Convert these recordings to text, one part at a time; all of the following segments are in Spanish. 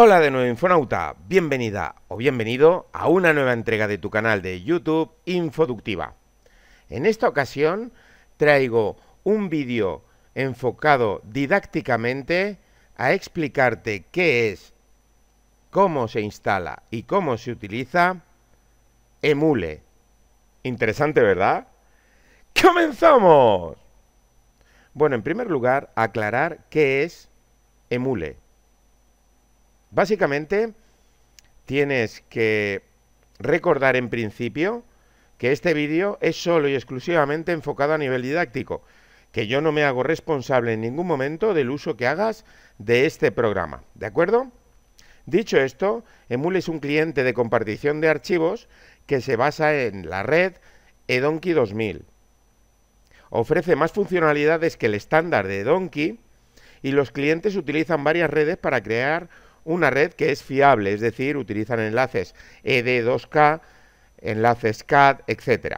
Hola de nuevo Infonauta, bienvenida o bienvenido a una nueva entrega de tu canal de YouTube Infoductiva. En esta ocasión traigo un vídeo enfocado didácticamente a explicarte qué es, cómo se instala y cómo se utiliza Emule. Interesante, ¿verdad? ¡Comenzamos! Bueno, en primer lugar, aclarar qué es Emule. Básicamente, tienes que recordar en principio que este vídeo es solo y exclusivamente enfocado a nivel didáctico, que yo no me hago responsable en ningún momento del uso que hagas de este programa, ¿de acuerdo? Dicho esto, Emule es un cliente de compartición de archivos que se basa en la red Edonkey 2000. Ofrece más funcionalidades que el estándar de Edonkey y los clientes utilizan varias redes para crear una red que es fiable, es decir, utilizan enlaces ED2K, enlaces CAD, etc.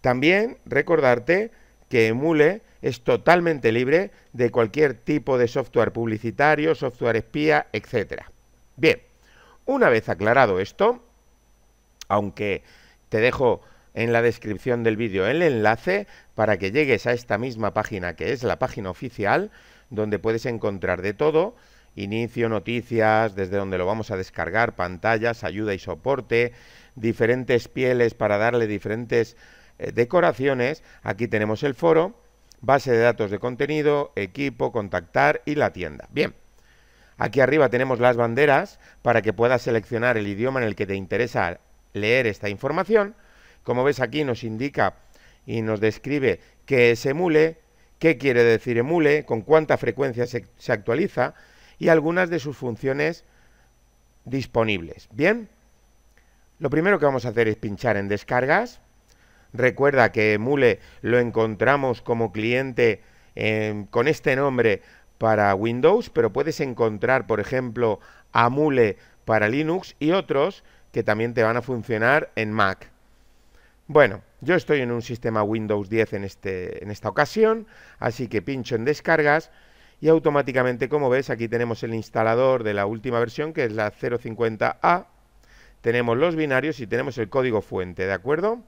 También recordarte que Emule es totalmente libre de cualquier tipo de software publicitario, software espía, etc. Bien, una vez aclarado esto, aunque te dejo en la descripción del vídeo el enlace para que llegues a esta misma página que es la página oficial, donde puedes encontrar de todo, inicio, noticias, desde donde lo vamos a descargar, pantallas, ayuda y soporte, diferentes pieles para darle diferentes eh, decoraciones. Aquí tenemos el foro, base de datos de contenido, equipo, contactar y la tienda. Bien, aquí arriba tenemos las banderas para que puedas seleccionar el idioma en el que te interesa leer esta información. Como ves aquí nos indica y nos describe qué es emule, qué quiere decir emule, con cuánta frecuencia se actualiza, y algunas de sus funciones disponibles. Bien, lo primero que vamos a hacer es pinchar en descargas. Recuerda que Mule lo encontramos como cliente em, con este nombre para Windows, pero puedes encontrar, por ejemplo, Amule para Linux y otros que también te van a funcionar en Mac. Bueno, yo estoy en un sistema Windows 10 en, este, en esta ocasión, así que pincho en descargas y automáticamente, como ves, aquí tenemos el instalador de la última versión, que es la 050A, tenemos los binarios y tenemos el código fuente, ¿de acuerdo?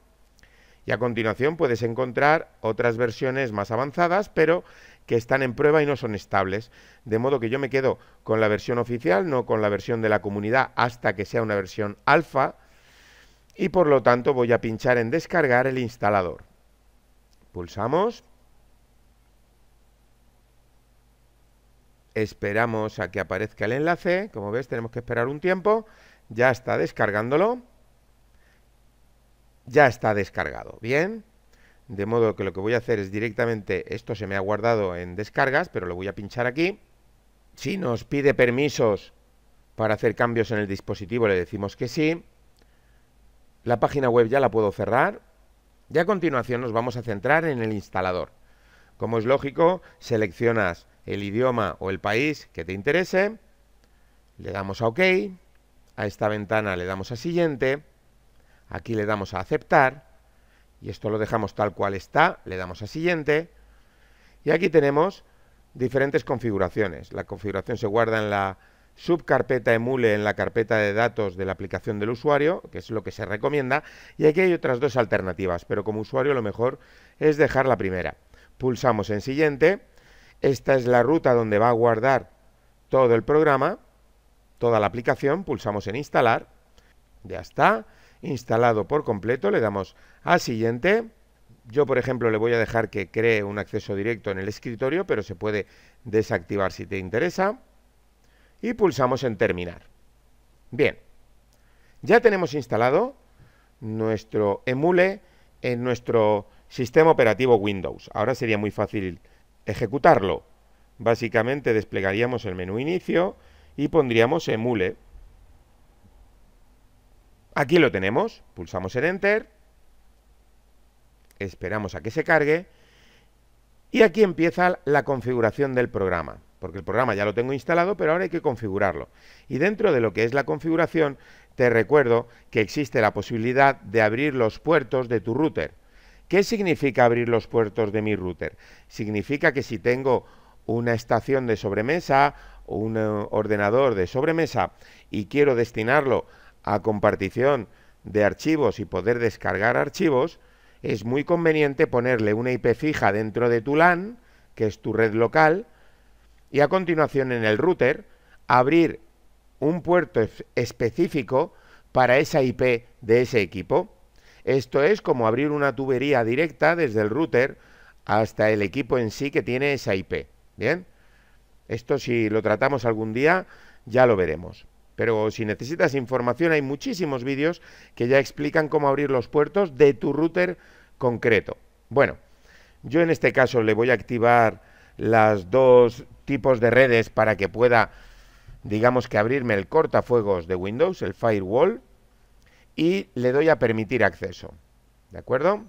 Y a continuación puedes encontrar otras versiones más avanzadas, pero que están en prueba y no son estables. De modo que yo me quedo con la versión oficial, no con la versión de la comunidad, hasta que sea una versión alfa. Y por lo tanto voy a pinchar en descargar el instalador. Pulsamos. Esperamos a que aparezca el enlace. Como ves, tenemos que esperar un tiempo. Ya está descargándolo. Ya está descargado. Bien. De modo que lo que voy a hacer es directamente, esto se me ha guardado en descargas, pero lo voy a pinchar aquí. Si nos pide permisos para hacer cambios en el dispositivo, le decimos que sí. La página web ya la puedo cerrar. Y a continuación nos vamos a centrar en el instalador. Como es lógico, seleccionas el idioma o el país que te interese. Le damos a OK. A esta ventana le damos a siguiente. Aquí le damos a aceptar. Y esto lo dejamos tal cual está. Le damos a siguiente. Y aquí tenemos diferentes configuraciones. La configuración se guarda en la subcarpeta emule en la carpeta de datos de la aplicación del usuario, que es lo que se recomienda, y aquí hay otras dos alternativas, pero como usuario lo mejor es dejar la primera. Pulsamos en siguiente esta es la ruta donde va a guardar todo el programa, toda la aplicación, pulsamos en instalar, ya está, instalado por completo, le damos a siguiente. Yo, por ejemplo, le voy a dejar que cree un acceso directo en el escritorio, pero se puede desactivar si te interesa. Y pulsamos en terminar. Bien, ya tenemos instalado nuestro emule en nuestro sistema operativo Windows. Ahora sería muy fácil ejecutarlo. Básicamente desplegaríamos el menú inicio y pondríamos emule. Aquí lo tenemos, pulsamos en Enter, esperamos a que se cargue y aquí empieza la configuración del programa, porque el programa ya lo tengo instalado, pero ahora hay que configurarlo. Y dentro de lo que es la configuración, te recuerdo que existe la posibilidad de abrir los puertos de tu router. ¿Qué significa abrir los puertos de mi router? Significa que si tengo una estación de sobremesa o un eh, ordenador de sobremesa y quiero destinarlo a compartición de archivos y poder descargar archivos, es muy conveniente ponerle una IP fija dentro de tu LAN, que es tu red local, y a continuación en el router abrir un puerto específico para esa IP de ese equipo. Esto es como abrir una tubería directa desde el router hasta el equipo en sí que tiene esa IP. Bien, esto si lo tratamos algún día ya lo veremos. Pero si necesitas información hay muchísimos vídeos que ya explican cómo abrir los puertos de tu router concreto. Bueno, yo en este caso le voy a activar las dos tipos de redes para que pueda, digamos que abrirme el cortafuegos de Windows, el firewall, y le doy a permitir acceso. ¿De acuerdo?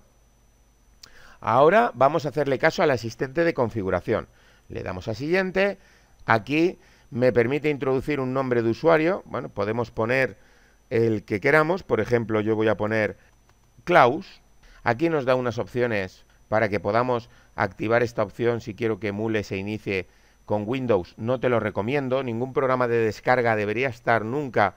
Ahora vamos a hacerle caso al asistente de configuración. Le damos a siguiente. Aquí me permite introducir un nombre de usuario. Bueno, podemos poner el que queramos. Por ejemplo, yo voy a poner Klaus. Aquí nos da unas opciones para que podamos activar esta opción si quiero que Mule se inicie con Windows. No te lo recomiendo. Ningún programa de descarga debería estar nunca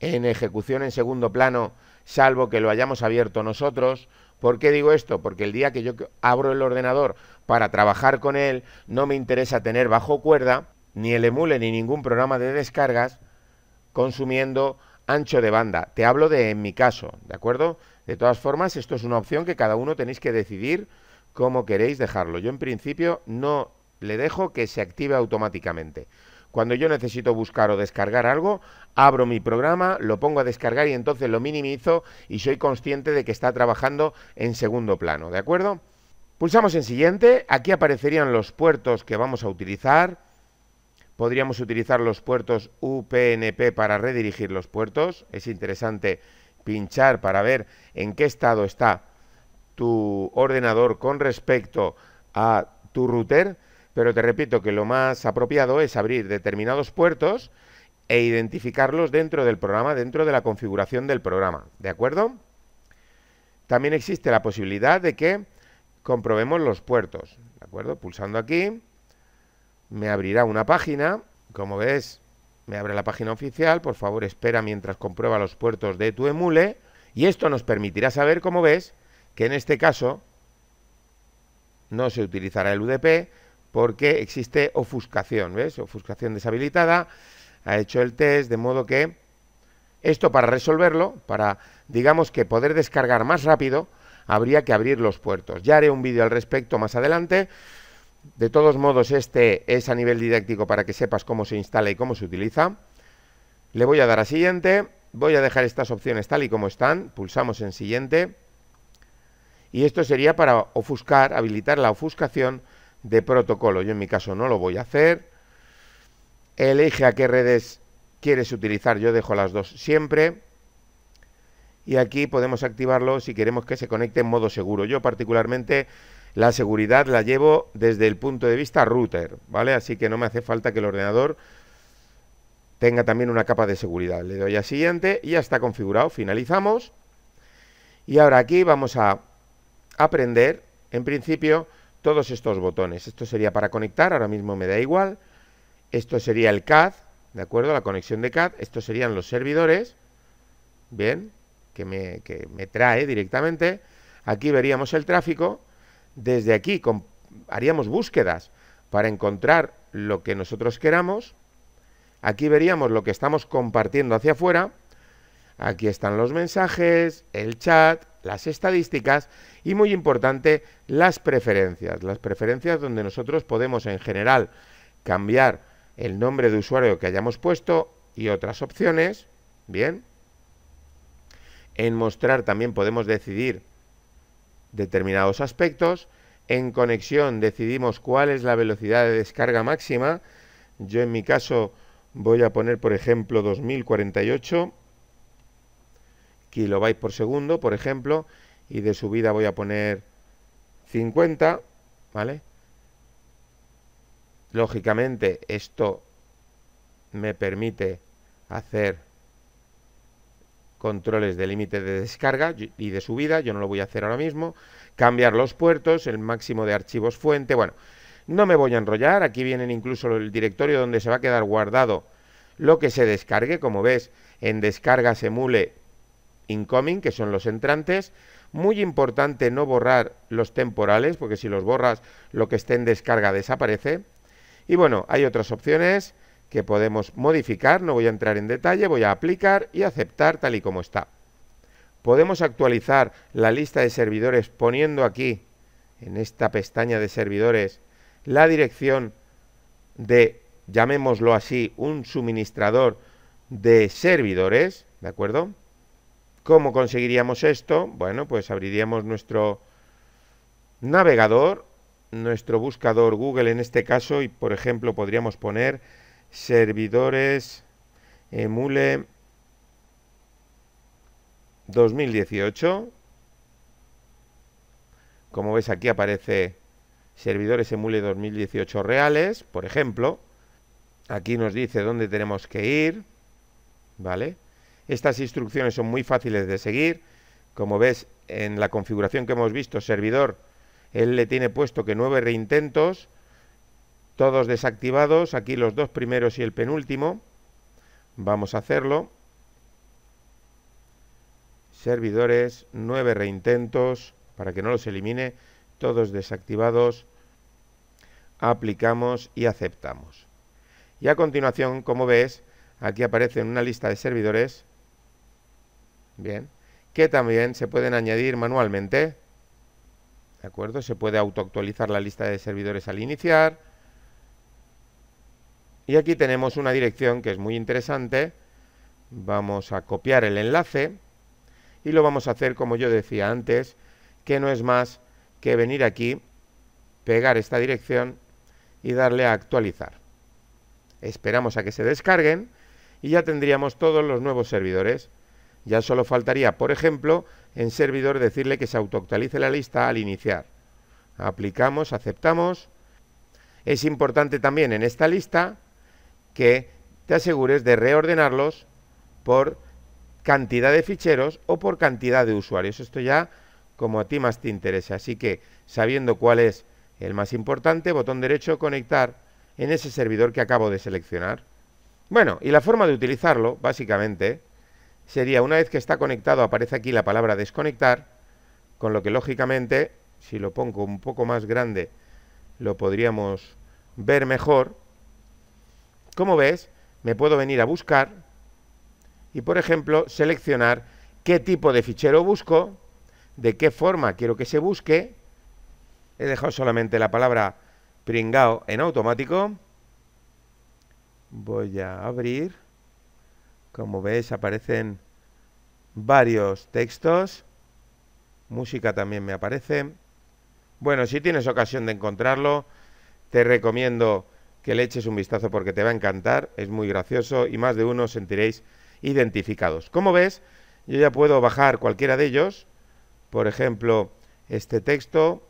en ejecución en segundo plano, salvo que lo hayamos abierto nosotros. ¿Por qué digo esto? Porque el día que yo abro el ordenador para trabajar con él, no me interesa tener bajo cuerda ni el emule ni ningún programa de descargas consumiendo ancho de banda. Te hablo de en mi caso, ¿de acuerdo? De todas formas, esto es una opción que cada uno tenéis que decidir cómo queréis dejarlo. Yo en principio no le dejo que se active automáticamente. Cuando yo necesito buscar o descargar algo, abro mi programa, lo pongo a descargar y entonces lo minimizo y soy consciente de que está trabajando en segundo plano, ¿de acuerdo? Pulsamos en siguiente, aquí aparecerían los puertos que vamos a utilizar. Podríamos utilizar los puertos UPnP para redirigir los puertos. Es interesante pinchar para ver en qué estado está tu ordenador con respecto a tu router pero te repito que lo más apropiado es abrir determinados puertos e identificarlos dentro del programa, dentro de la configuración del programa, ¿de acuerdo? También existe la posibilidad de que comprobemos los puertos, ¿de acuerdo? Pulsando aquí me abrirá una página, como ves, me abre la página oficial, por favor espera mientras comprueba los puertos de tu emule y esto nos permitirá saber, como ves, que en este caso no se utilizará el UDP, porque existe ofuscación, ¿ves? Ofuscación deshabilitada, ha hecho el test, de modo que esto para resolverlo, para, digamos que poder descargar más rápido, habría que abrir los puertos. Ya haré un vídeo al respecto más adelante. De todos modos, este es a nivel didáctico para que sepas cómo se instala y cómo se utiliza. Le voy a dar a siguiente, voy a dejar estas opciones tal y como están, pulsamos en siguiente. Y esto sería para ofuscar, habilitar la ofuscación de protocolo. Yo en mi caso no lo voy a hacer. Elige a qué redes quieres utilizar. Yo dejo las dos siempre. Y aquí podemos activarlo si queremos que se conecte en modo seguro. Yo particularmente la seguridad la llevo desde el punto de vista router, ¿vale? Así que no me hace falta que el ordenador tenga también una capa de seguridad. Le doy a siguiente y ya está configurado. Finalizamos. Y ahora aquí vamos a aprender, en principio, todos estos botones. Esto sería para conectar, ahora mismo me da igual. Esto sería el CAD, ¿de acuerdo? La conexión de CAD. Estos serían los servidores, ¿bien? Que me, que me trae directamente. Aquí veríamos el tráfico. Desde aquí haríamos búsquedas para encontrar lo que nosotros queramos. Aquí veríamos lo que estamos compartiendo hacia afuera. Aquí están los mensajes, el chat, las estadísticas y muy importante las preferencias. Las preferencias donde nosotros podemos en general cambiar el nombre de usuario que hayamos puesto y otras opciones. Bien. En mostrar también podemos decidir determinados aspectos. En conexión decidimos cuál es la velocidad de descarga máxima. Yo en mi caso voy a poner por ejemplo 2048 kilobytes por segundo, por ejemplo, y de subida voy a poner 50, ¿vale? Lógicamente esto me permite hacer controles de límite de descarga y de subida, yo no lo voy a hacer ahora mismo, cambiar los puertos, el máximo de archivos fuente, bueno, no me voy a enrollar, aquí vienen incluso el directorio donde se va a quedar guardado lo que se descargue, como ves, en descarga se emule incoming, que son los entrantes. Muy importante no borrar los temporales, porque si los borras, lo que esté en descarga desaparece. Y bueno, hay otras opciones que podemos modificar, no voy a entrar en detalle, voy a aplicar y aceptar tal y como está. Podemos actualizar la lista de servidores poniendo aquí, en esta pestaña de servidores, la dirección de, llamémoslo así, un suministrador de servidores, ¿de acuerdo? ¿Cómo conseguiríamos esto? Bueno, pues abriríamos nuestro navegador, nuestro buscador Google en este caso, y por ejemplo podríamos poner servidores emule 2018. Como ves aquí aparece servidores emule 2018 reales, por ejemplo. Aquí nos dice dónde tenemos que ir, ¿vale? Estas instrucciones son muy fáciles de seguir. Como ves en la configuración que hemos visto, servidor, él le tiene puesto que nueve reintentos, todos desactivados, aquí los dos primeros y el penúltimo. Vamos a hacerlo. Servidores, nueve reintentos, para que no los elimine, todos desactivados. Aplicamos y aceptamos. Y a continuación, como ves, aquí aparece una lista de servidores Bien. Que también se pueden añadir manualmente. ¿De acuerdo? Se puede autoactualizar la lista de servidores al iniciar. Y aquí tenemos una dirección que es muy interesante. Vamos a copiar el enlace y lo vamos a hacer como yo decía antes, que no es más que venir aquí, pegar esta dirección y darle a actualizar. Esperamos a que se descarguen y ya tendríamos todos los nuevos servidores. Ya solo faltaría, por ejemplo, en servidor decirle que se autoactualice la lista al iniciar. Aplicamos, aceptamos. Es importante también en esta lista que te asegures de reordenarlos por cantidad de ficheros o por cantidad de usuarios. Esto ya como a ti más te interesa. Así que sabiendo cuál es el más importante, botón derecho conectar en ese servidor que acabo de seleccionar. Bueno, y la forma de utilizarlo, básicamente, sería una vez que está conectado, aparece aquí la palabra desconectar, con lo que lógicamente, si lo pongo un poco más grande, lo podríamos ver mejor. Como ves, me puedo venir a buscar y, por ejemplo, seleccionar qué tipo de fichero busco, de qué forma quiero que se busque. He dejado solamente la palabra pringao en automático. Voy a abrir. Como veis aparecen varios textos. Música también me aparece. Bueno, si tienes ocasión de encontrarlo, te recomiendo que le eches un vistazo porque te va a encantar. Es muy gracioso y más de uno os sentiréis identificados. Como ves, yo ya puedo bajar cualquiera de ellos. Por ejemplo, este texto.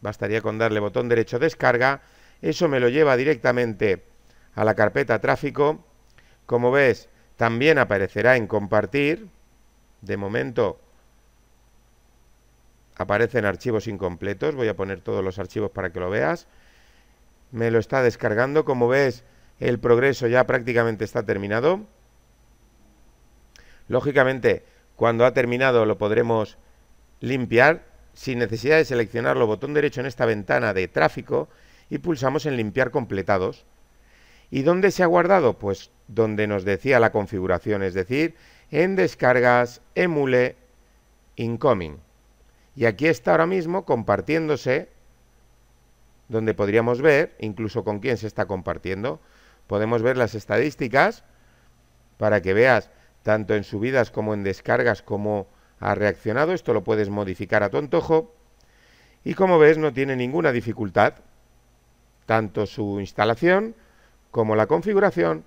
Bastaría con darle botón derecho descarga. Eso me lo lleva directamente a la carpeta tráfico. Como ves, también aparecerá en compartir. De momento aparecen archivos incompletos. Voy a poner todos los archivos para que lo veas. Me lo está descargando. Como ves, el progreso ya prácticamente está terminado. Lógicamente, cuando ha terminado lo podremos limpiar sin necesidad de seleccionarlo botón derecho en esta ventana de tráfico y pulsamos en limpiar completados. ¿Y dónde se ha guardado? Pues donde nos decía la configuración, es decir, en descargas, emule, incoming. Y aquí está ahora mismo compartiéndose, donde podríamos ver incluso con quién se está compartiendo. Podemos ver las estadísticas para que veas tanto en subidas como en descargas cómo ha reaccionado. Esto lo puedes modificar a tu antojo. Y como ves no tiene ninguna dificultad, tanto su instalación como la configuración,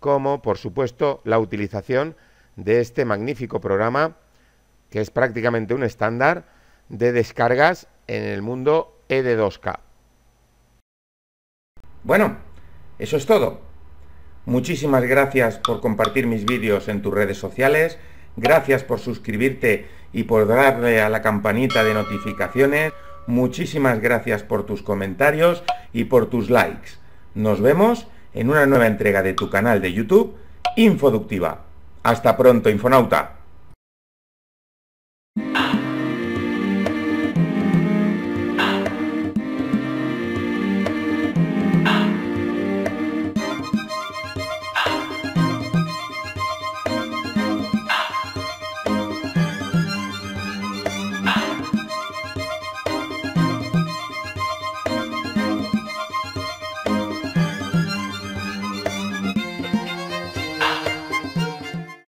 como por supuesto la utilización de este magnífico programa, que es prácticamente un estándar de descargas en el mundo ED2K. Bueno, eso es todo. Muchísimas gracias por compartir mis vídeos en tus redes sociales, gracias por suscribirte y por darle a la campanita de notificaciones, muchísimas gracias por tus comentarios y por tus likes. Nos vemos en una nueva entrega de tu canal de YouTube, Infoductiva. Hasta pronto, Infonauta.